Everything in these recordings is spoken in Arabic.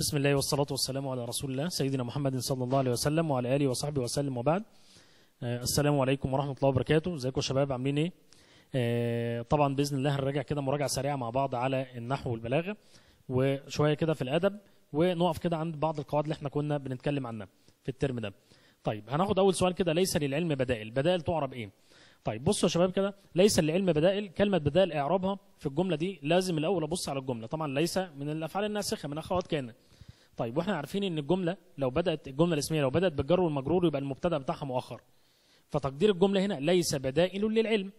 بسم الله والصلاة والسلام على رسول الله سيدنا محمد صلى الله عليه وسلم وعلى آله وصحبه وسلم وبعد آه، السلام عليكم ورحمة الله وبركاته ازيكم يا شباب عاملين ايه آه، طبعا بإذن الله هنراجع كده مراجعة سريعة مع بعض على النحو والبلاغة وشوية كده في الأدب ونقف كده عند بعض القواعد اللي احنا كنا بنتكلم عنها في الترم ده طيب هناخد أول سؤال كده ليس للعلم بدائل بدائل تعرب إيه طيب بصوا يا شباب كده ليس لعلم بدائل كلمه بدائل اعرابها في الجمله دي لازم الاول ابص على الجمله طبعا ليس من الافعال الناسخه من اخوات كان طيب واحنا عارفين ان الجمله لو بدات الجمله الاسميه لو بدات بالجر والمجرور يبقى المبتدا بتاعها مؤخر فتقدير الجمله هنا ليس بدائل للعلم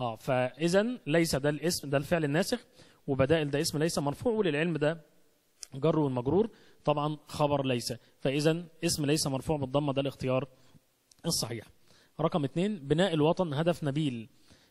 اه فاذا ليس ده الاسم ده الفعل الناسخ وبدائل ده اسم ليس مرفوع وللعلم ده جر والمجرور طبعا خبر ليس فاذا اسم ليس مرفوع بالضمه ده الاختيار الصحيح رقم اثنين بناء الوطن هدف نبيل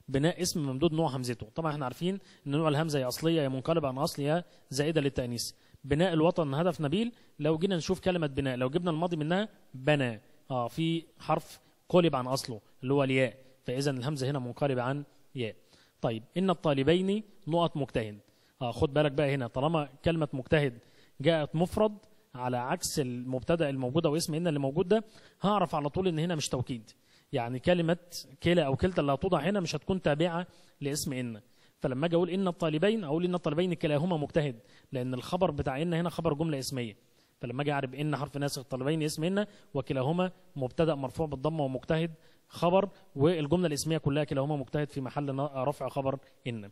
بناء اسم ممدود نوع همزته طبعا احنا عارفين ان نوع الهمزه يا اصليه يا منقلبه عن اصل يا زائده للتانيث بناء الوطن هدف نبيل لو جينا نشوف كلمه بناء لو جبنا الماضي منها بنى اه في حرف قلب عن اصله اللي هو الياء فاذا الهمزه هنا منقلبه عن ياء طيب ان الطالبين نقط مجتهد اه خد بالك بقى هنا طالما كلمه مجتهد جاءت مفرد على عكس المبتدا الموجوده واسم ان اللي موجود ده هعرف على طول ان هنا مش توكيد يعني كلمة كلا أو كلتا اللي هتوضع هنا مش هتكون تابعة لاسم إن فلما أجي أقول إن الطالبين أقول إن الطالبين كلاهما مجتهد لأن الخبر بتاع إن هنا خبر جملة اسمية فلما أجي أعرب إن حرف ناسخ الطالبين اسم إن وكلاهما مبتدأ مرفوع بالضمة ومجتهد خبر والجملة الاسمية كلها كلاهما مجتهد في محل رفع خبر إن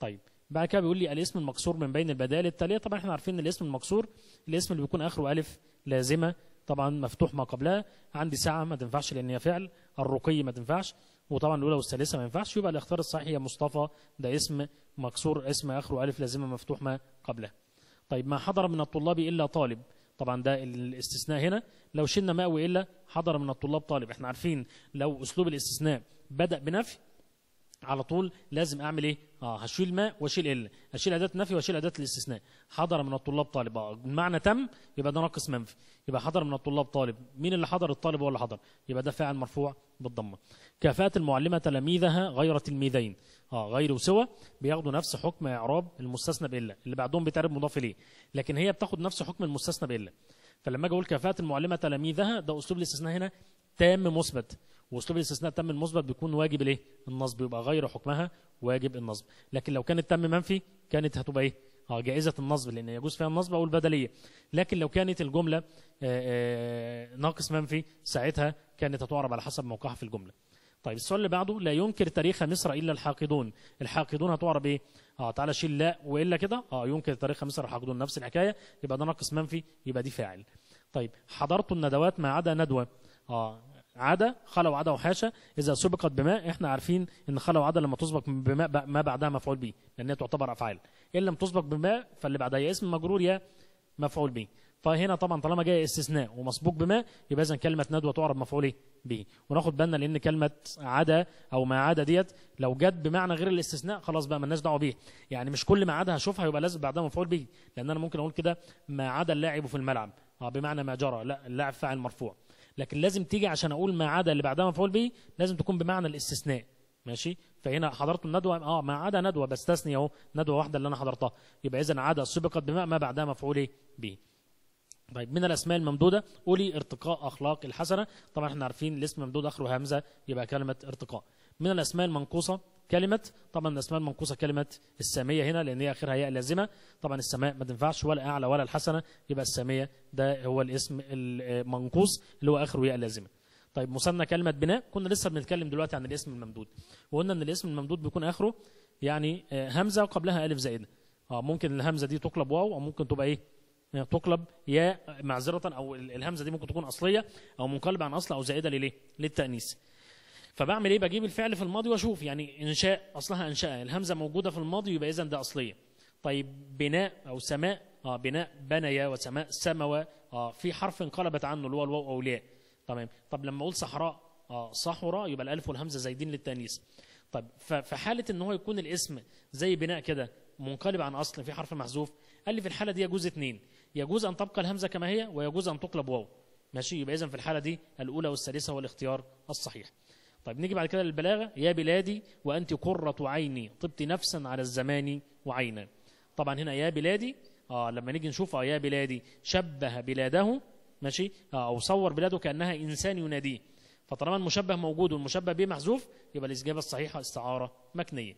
طيب بعد كده بيقول لي الاسم المكسور من بين البدائل التالية طبعا احنا عارفين ان الاسم المكسور الاسم اللي بيكون اخره الف لازمة طبعا مفتوح ما قبلها عندي ساعه ما تنفعش لان هي فعل الرقي ما تنفعش وطبعا الاولى والثالثه ما ينفعش يبقى الاختيار الصحيح هي مصطفى ده اسم مكسور اسم اخره الف لازمه مفتوح ما قبلها طيب ما حضر من الطلاب الا طالب طبعا ده الاستثناء هنا لو شلنا ماوي الا حضر من الطلاب طالب احنا عارفين لو اسلوب الاستثناء بدا بنفي على طول لازم اعمل ايه اه هشيل ما واشيل ال هشيل اداه نفي واشيل اداه الاستثناء حضر من الطلاب طالب اه المعنى تم يبقى ده ناقص منفي يبقى حضر من الطلاب طالب مين اللي حضر الطالب هو اللي حضر يبقى ده فاعل مرفوع بالضمه كافات المعلمه تلاميذها غير تلميذين اه غير وسوى بياخدوا نفس حكم اعراب المستثنى بالا اللي بعدهم بيتعرب مضاف اليه لكن هي بتاخد نفس حكم المستثنى بالا فلما اجي اقول كافات المعلمه تلاميذها ده اسلوب الاستثناء هنا تام مثبت واسلوب الاستثناء التام المثبت بيكون واجب الايه النصب يبقى غير حكمها واجب النصب لكن لو كانت تم منفي كانت هتبقى ايه اه جائزه النصب لان يجوز فيها النصب او البدليه لكن لو كانت الجمله آه، آه، ناقص منفي ساعتها كانت هتعرب على حسب موقعها في الجمله طيب السؤال اللي بعده لا ينكر تاريخ مصر الا الحاقدون الحاقدون هتعرب ايه اه تعالى شيل لا والا كده اه ينكر تاريخ مصر الحاقدون نفس الحكايه يبقى ده ناقص منفي يبقى دي فاعل طيب حضرت الندوات ما عدا ندوه اه عدا خلا وعدا وحاشا اذا سبقت بماء احنا عارفين ان خلا وعدا لما تسبق بماء ما بعدها مفعول به لانها تعتبر افعال ان لم تسبق بماء فاللي بعدها يا اسم مجرور يا مفعول به فهنا طبعا طالما جاي استثناء ومسبوق بما يبقى اذا كلمه ندوه تعرب مفعول به وناخد بالنا لان كلمه عدا او ما عدا ديت لو جت بمعنى غير الاستثناء خلاص بقى مالناش دعوه بيها يعني مش كل ما عدا هشوفها يبقى لازم بعدها مفعول به لان انا ممكن اقول كده ما عدا اللاعب في الملعب اه بمعنى ما جرى لا اللاعب فاعل مرفوع لكن لازم تيجي عشان اقول ما عدا اللي بعدها مفعول به لازم تكون بمعنى الاستثناء ماشي فهنا حضرت الندوه اه ما عدا ندوه بستثني اهو ندوه واحده اللي انا حضرتها يبقى اذا عدا سبقت بما ما بعدها مفعول به طيب من الاسماء الممدوده قولي ارتقاء اخلاق الحسنه طبعا احنا عارفين الاسم ممدود اخره همزه يبقى كلمه ارتقاء من الاسماء المنقوصه كلمة طبعا الأسماء المنقوصة كلمة السامية هنا لأن هي آخرها ياء لازمة طبعا السماء ما تنفعش ولا أعلى ولا الحسنة يبقى السامية ده هو الاسم المنقوص اللي هو آخره ياء لازمة طيب مثنى كلمة بناء كنا لسه بنتكلم دلوقتي عن الاسم الممدود وقلنا إن الاسم الممدود بيكون آخره يعني آه، همزة وقبلها ألف زائدة اه ممكن الهمزة دي تقلب واو أو ممكن تبقى إيه آه، تقلب يا معذرة أو الهمزة دي ممكن تكون أصلية أو منقلبة عن أصل أو زائدة لليه للتأنيث فبعمل ايه بجيب الفعل في الماضي واشوف يعني انشاء اصلها انشاء الهمزه موجوده في الماضي يبقى اذا ده اصليه طيب بناء او سماء اه بناء بنيا وسماء سموا اه في حرف انقلبت عنه اللي هو الواو او الياء تمام طب لما اقول صحراء اه صحراء يبقى الالف والهمزه زايدين للتانيث طب ففي حاله ان هو يكون الاسم زي بناء كده منقلب عن اصل في حرف محذوف قال لي في الحاله دي يجوز اثنين يجوز ان تبقى الهمزه كما هي ويجوز ان تقلب واو ماشي يبقى اذا في الحاله دي الاولى والثالثه هو الاختيار الصحيح طيب نيجي بعد كده للبلاغة يا بلادي وأنت قرة عيني طبت نفسا على الزمان وعينا طبعا هنا يا بلادي آه لما نيجي نشوف آه يا بلادي شبه بلاده ماشي آه أو صور بلاده كأنها إنسان يناديه فطالما المشبه موجود والمشبه به محذوف يبقى الإجابة الصحيحة استعارة مكنية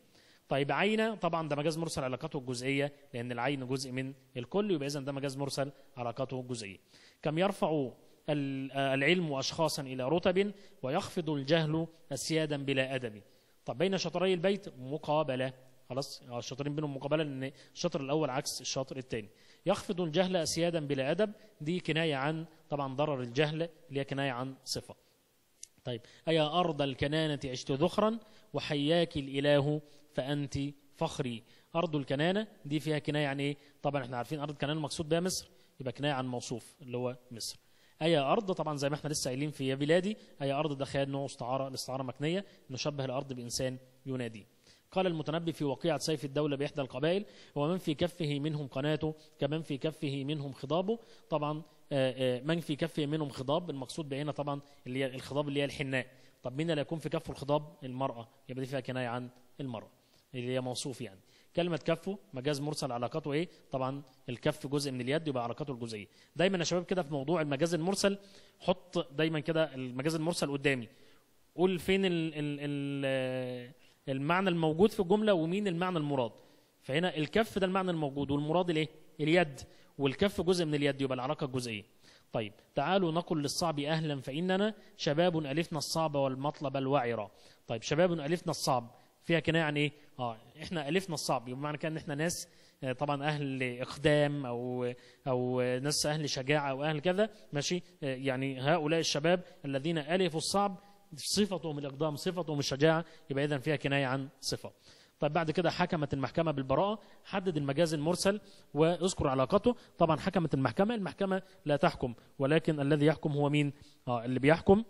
طيب عينة طبعا ده مجاز مرسل علاقته الجزئية لأن العين جزء من الكل يبقى إذا ده مجاز مرسل علاقته الجزئية كم يرفع آه، العلم أشخاصا إلى رتب ويخفض الجهل أسيادا بلا أدب طب بين شطري البيت مقابلة خلاص الشاطرين آه، بينهم مقابلة لأن الشاطر الأول عكس الشاطر الثاني يخفض الجهل أسيادا بلا أدب دي كناية عن طبعا ضرر الجهل اللي هي كناية عن صفة طيب أيا أرض الكنانة عشت ذخرا وحياك الإله فأنت فخري أرض الكنانة دي فيها كناية عن إيه؟ طبعا إحنا عارفين أرض الكنانة المقصود بها مصر يبقى كناية عن موصوف اللي هو مصر أي أرض طبعا زي ما احنا لسه قايلين في يا بلادي أي أرض ده خيال نوع استعارة الاستعارة مكنية نشبه الأرض بإنسان ينادي قال المتنبي في وقيعة سيف الدولة بإحدى القبائل ومن في كفه منهم قناته كمن في كفه منهم خضابه طبعا آه، آه، من في كفه منهم خضاب المقصود بعينه طبعا اللي هي الخضاب اللي هي الحناء طب مين اللي يكون في كفه الخضاب المرأة يبقى دي فيها كناية عن المرأة اللي هي موصوف يعني كلمه كفه مجاز مرسل علاقاته ايه طبعا الكف جزء من اليد يبقى علاقاته الجزئيه دايما يا شباب كده في موضوع المجاز المرسل حط دايما كده المجاز المرسل قدامي قول فين الـ الـ الـ المعنى الموجود في الجمله ومين المعنى المراد فهنا الكف ده المعنى الموجود والمراد الايه اليد والكف جزء من اليد يبقى العلاقه الجزئيه طيب تعالوا نقل للصعب اهلا فاننا شباب الفنا الصعب والمطلب الوعرة طيب شباب الفنا الصعب فيها كنايه عن يعني ايه؟ اه احنا الفنا الصعب بمعنى كان احنا ناس آه، طبعا اهل اقدام او او ناس اهل شجاعه او اهل كذا ماشي آه، يعني هؤلاء الشباب الذين الفوا الصعب صفتهم الاقدام صفتهم الشجاعه يبقى اذا فيها كنايه عن صفه. طيب بعد كده حكمت المحكمه بالبراءه حدد المجاز المرسل واذكر علاقته طبعا حكمت المحكمه المحكمه لا تحكم ولكن الذي يحكم هو مين؟ اه اللي بيحكم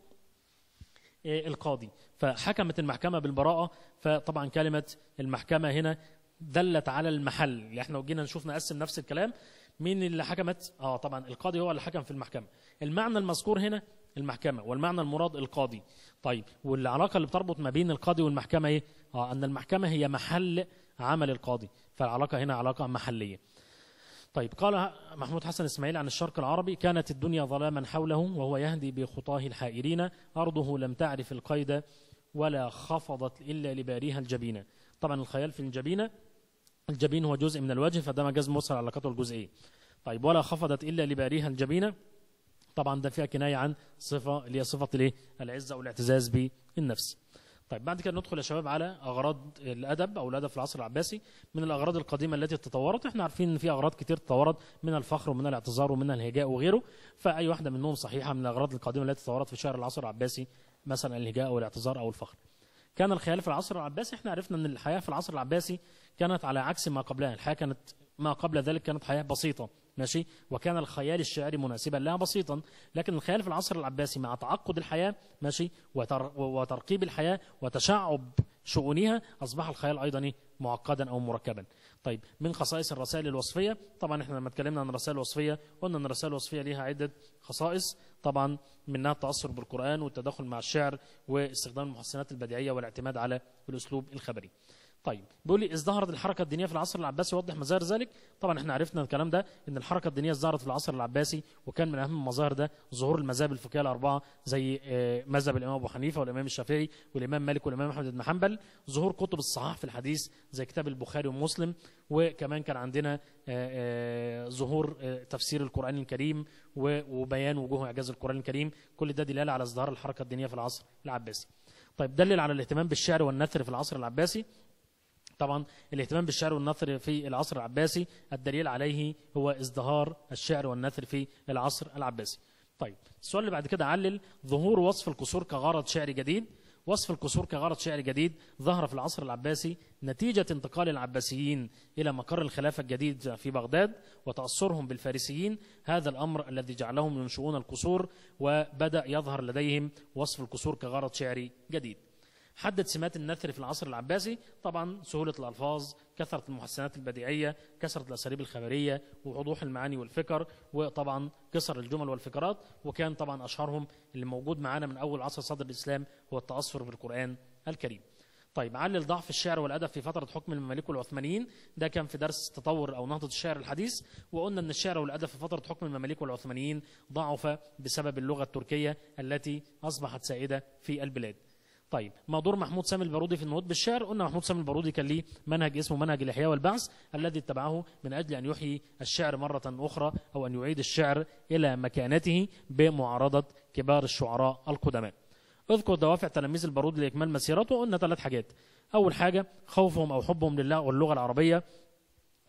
القاضي فحكمت المحكمة بالبراءة فطبعا كلمة المحكمة هنا دلت على المحل اللي احنا جينا نشوف نقسم نفس الكلام مين اللي حكمت اه طبعا القاضي هو اللي حكم في المحكمة المعنى المذكور هنا المحكمة والمعنى المراد القاضي طيب والعلاقة اللي بتربط ما بين القاضي والمحكمة ايه اه ان المحكمة هي محل عمل القاضي فالعلاقة هنا علاقة محلية طيب قال محمود حسن اسماعيل عن الشرق العربي كانت الدنيا ظلاما حوله وهو يهدي بخطاه الحائرين أرضه لم تعرف القيد ولا خفضت إلا لباريها الجبينة طبعا الخيال في الجبينة الجبين هو جزء من الوجه فده مجاز موصل علاقته الجزئية طيب ولا خفضت إلا لباريها الجبينة طبعا ده فيها كناية عن صفة اللي هي صفة الايه العزة والاعتزاز بالنفس طيب بعد كده ندخل يا شباب على اغراض الادب او الادب في العصر العباسي من الاغراض القديمه التي تطورت احنا عارفين ان في اغراض كتير تطورت من الفخر ومن الاعتذار ومن الهجاء وغيره فاي واحده منهم صحيحه من الاغراض القديمه التي تطورت في شعر العصر العباسي مثلا الهجاء او الاعتذار او الفخر كان الخيال في العصر العباسي احنا عرفنا ان الحياه في العصر العباسي كانت على عكس ما قبلها الحياه كانت ما قبل ذلك كانت حياه بسيطه ماشي وكان الخيال الشعري مناسبا لها بسيطا لكن الخيال في العصر العباسي مع تعقد الحياة ماشي وتر وترقيب الحياة وتشعب شؤونها أصبح الخيال أيضا معقدا أو مركبا طيب من خصائص الرسائل الوصفية طبعا احنا لما اتكلمنا عن الرسائل الوصفية قلنا ان الرسائل الوصفية ليها عدة خصائص طبعا منها التأثر بالقرآن والتداخل مع الشعر واستخدام المحسنات البديعية والاعتماد على الأسلوب الخبري طيب بيقول لي ازدهرت الحركه الدينيه في العصر العباسي وضح مظاهر ذلك طبعا احنا عرفنا الكلام ده ان الحركه الدينيه ازدهرت في العصر العباسي وكان من اهم المظاهر ده ظهور المذاهب الفقهيه الاربعه زي آه، مذهب الامام ابو حنيفه والامام الشافعي والامام مالك والامام احمد بن حنبل ظهور كتب الصحاح في الحديث زي كتاب البخاري ومسلم وكمان كان عندنا آه، آه، ظهور تفسير القران الكريم وبيان وجوه اعجاز القران الكريم كل ده دلاله على ازدهار الحركه الدينيه في العصر العباسي طيب دلل على الاهتمام بالشعر والنثر في العصر العباسي طبعا الاهتمام بالشعر والنثر في العصر العباسي الدليل عليه هو ازدهار الشعر والنثر في العصر العباسي طيب السؤال اللي بعد كده علل ظهور وصف القصور كغرض شعري جديد وصف القصور كغرض شعري جديد ظهر في العصر العباسي نتيجة انتقال العباسيين إلى مقر الخلافة الجديد في بغداد وتأثرهم بالفارسيين هذا الأمر الذي جعلهم ينشؤون القصور وبدأ يظهر لديهم وصف القصور كغرض شعري جديد حدد سمات النثر في العصر العباسي طبعا سهولة الألفاظ كثرة المحسنات البديعية كثرة الأساليب الخبرية ووضوح المعاني والفكر وطبعا كسر الجمل والفكرات وكان طبعا أشهرهم اللي موجود معانا من أول عصر صدر الإسلام هو التأثر بالقرآن الكريم طيب علل ضعف الشعر والادب في فتره حكم المماليك والعثمانيين ده كان في درس تطور او نهضه الشعر الحديث وقلنا ان الشعر والادب في فتره حكم المماليك والعثمانيين ضعف بسبب اللغه التركيه التي اصبحت سائده في البلاد طيب ما دور محمود سامي البارودي في النهوض بالشعر قلنا محمود سامي البارودي كان ليه منهج اسمه منهج الاحياء والبعث الذي اتبعه من اجل ان يحيي الشعر مره اخرى او ان يعيد الشعر الى مكانته بمعارضه كبار الشعراء القدماء اذكر دوافع تلاميذ البارودي لاكمال مسيرته قلنا ثلاث حاجات اول حاجه خوفهم او حبهم لله واللغه العربيه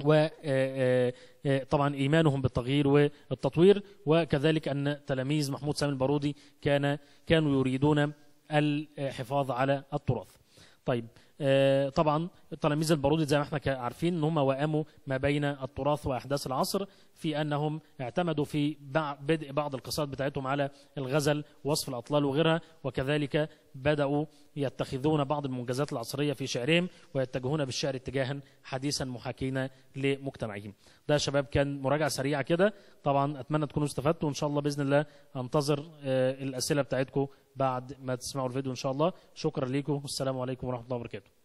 وطبعا آه، آه، آه، ايمانهم بالتغيير والتطوير وكذلك ان تلاميذ محمود سامي البارودي كان كانوا يريدون الحفاظ على التراث طيب آه، طبعا التلاميذ البارودي زي ما احنا عارفين ان هم وقاموا ما بين التراث واحداث العصر في انهم اعتمدوا في بدء بعض القصائد بتاعتهم على الغزل وصف الاطلال وغيرها وكذلك بداوا يتخذون بعض المنجزات العصريه في شعرهم ويتجهون بالشعر اتجاها حديثا محاكين لمجتمعهم. ده يا شباب كان مراجعه سريعه كده طبعا اتمنى تكونوا استفدتوا وان شاء الله باذن الله انتظر آه، الاسئله بتاعتكم بعد ما تسمعوا الفيديو ان شاء الله شكرا لكم والسلام عليكم ورحمه الله وبركاته.